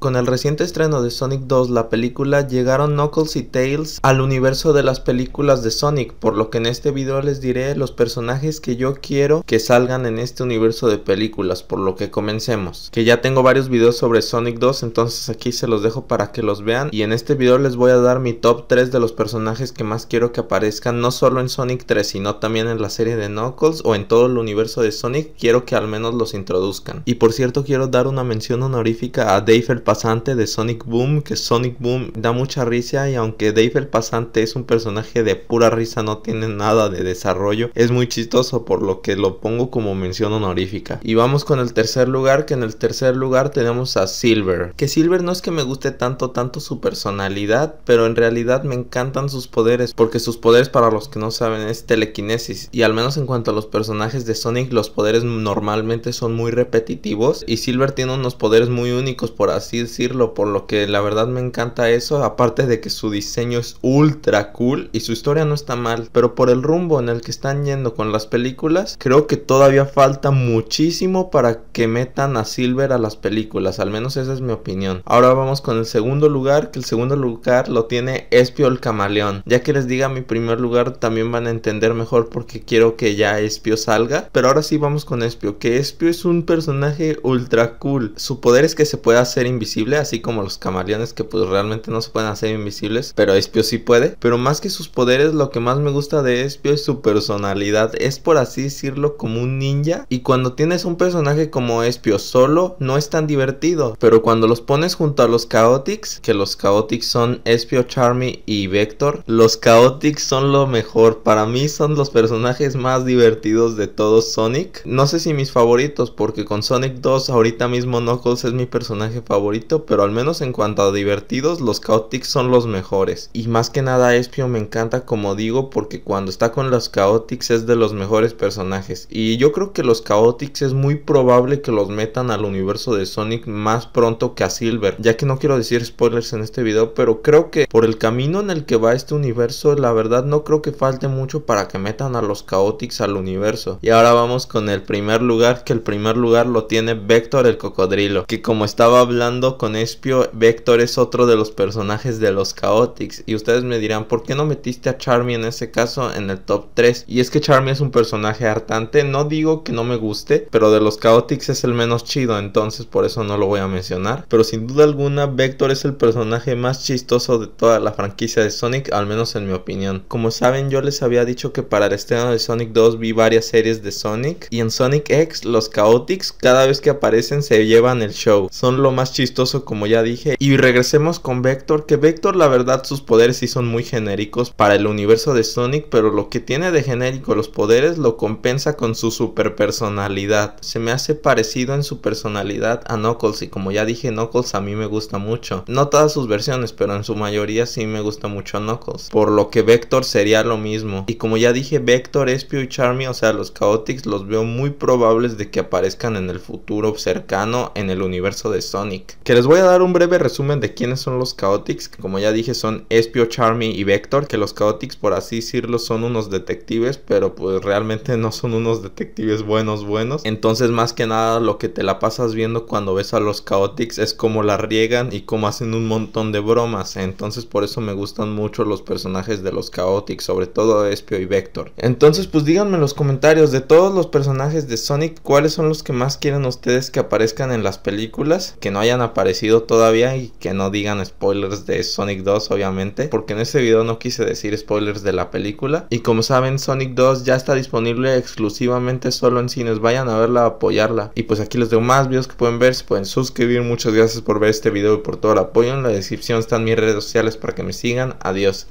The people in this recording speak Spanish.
Con el reciente estreno de Sonic 2, la película, llegaron Knuckles y Tails al universo de las películas de Sonic, por lo que en este video les diré los personajes que yo quiero que salgan en este universo de películas, por lo que comencemos. Que ya tengo varios videos sobre Sonic 2, entonces aquí se los dejo para que los vean y en este video les voy a dar mi top 3 de los personajes que más quiero que aparezcan, no solo en Sonic 3, sino también en la serie de Knuckles o en todo el universo de Sonic, quiero que al menos los introduzcan. Y por cierto, quiero dar una mención honorífica a Dave pasante de Sonic Boom, que Sonic Boom da mucha risa y aunque Dave el pasante es un personaje de pura risa, no tiene nada de desarrollo, es muy chistoso por lo que lo pongo como mención honorífica. Y vamos con el tercer lugar, que en el tercer lugar tenemos a Silver, que Silver no es que me guste tanto tanto su personalidad, pero en realidad me encantan sus poderes, porque sus poderes para los que no saben es telequinesis y al menos en cuanto a los personajes de Sonic los poderes normalmente son muy repetitivos y Silver tiene unos poderes muy únicos por así decirlo, por lo que la verdad me encanta eso, aparte de que su diseño es ultra cool y su historia no está mal, pero por el rumbo en el que están yendo con las películas, creo que todavía falta muchísimo para que metan a Silver a las películas, al menos esa es mi opinión. Ahora vamos con el segundo lugar, que el segundo lugar lo tiene Espio el Camaleón. Ya que les diga mi primer lugar, también van a entender mejor porque quiero que ya Espio salga. Pero ahora sí vamos con Espio, que Espio es un personaje ultra cool. Su poder es que se puede hacer invisible así como los camaleones que pues realmente no se pueden hacer invisibles, pero Espio sí puede. Pero más que sus poderes, lo que más me gusta de Espio es su personalidad. Es por así decirlo como un ninja. Y cuando tienes un personaje como Espio solo, no es tan divertido. Pero cuando los pones junto a los Chaotix, que los Chaotix son Espio, Charmy y Vector, los Chaotix son lo mejor. Para mí son los personajes más divertidos de todo Sonic. No sé si mis favoritos, porque con Sonic 2 ahorita mismo Knuckles es mi personaje favorito pero al menos en cuanto a divertidos, los Chaotix son los mejores. Y más que nada Espio me encanta como digo porque cuando está con los Chaotix es de los mejores personajes. Y yo creo que los Chaotix es muy probable que los metan al universo de Sonic más pronto que a Silver. Ya que no quiero decir spoilers en este video, pero creo que por el camino en el que va este universo, la verdad no creo que falte mucho para que metan a los Chaotix al universo. Y ahora vamos con el primer lugar, que el primer lugar lo tiene Vector el cocodrilo. Que como estaba hablando con Espio, Vector es otro de los personajes de los Chaotix. Y ustedes me dirán, ¿por qué no metiste a Charmy en ese caso en el top 3? Y es que Charmy es un personaje hartante, no digo que no me guste, pero de los Chaotix es el menos chido, entonces por eso no lo voy a mencionar. Pero sin duda alguna, Vector es el personaje más chistoso de toda la franquicia de Sonic, al menos en mi opinión. Como saben, yo les había dicho que para el estreno de Sonic 2 vi varias series de Sonic, y en Sonic X, los Chaotix cada vez que aparecen se llevan el show. Son lo más chistoso como ya dije. Y regresemos con Vector, que Vector la verdad sus poderes sí son muy genéricos para el universo de Sonic, pero lo que tiene de genérico los poderes lo compensa con su super personalidad. Se me hace parecido en su personalidad a Knuckles y como ya dije Knuckles a mí me gusta mucho. No todas sus versiones, pero en su mayoría sí me gusta mucho a Knuckles. Por lo que Vector sería lo mismo. Y como ya dije, Vector, Espio y Charmy, o sea, los Chaotix los veo muy probables de que aparezcan en el futuro cercano en el universo de Sonic les voy a dar un breve resumen de quiénes son los Chaotix, que como ya dije son Espio, Charmy y Vector, que los Chaotix por así decirlo son unos detectives, pero pues realmente no son unos detectives buenos buenos. Entonces más que nada lo que te la pasas viendo cuando ves a los Chaotix es como la riegan y cómo hacen un montón de bromas, entonces por eso me gustan mucho los personajes de los Chaotix, sobre todo Espio y Vector. Entonces pues díganme en los comentarios de todos los personajes de Sonic, ¿cuáles son los que más quieren ustedes que aparezcan en las películas? Que no hayan aparecido aparecido todavía y que no digan spoilers de Sonic 2 obviamente porque en este video no quise decir spoilers de la película y como saben Sonic 2 ya está disponible exclusivamente solo en cines vayan a verla apoyarla y pues aquí les dejo más videos que pueden ver se pueden suscribir muchas gracias por ver este video y por todo el apoyo en la descripción están mis redes sociales para que me sigan adiós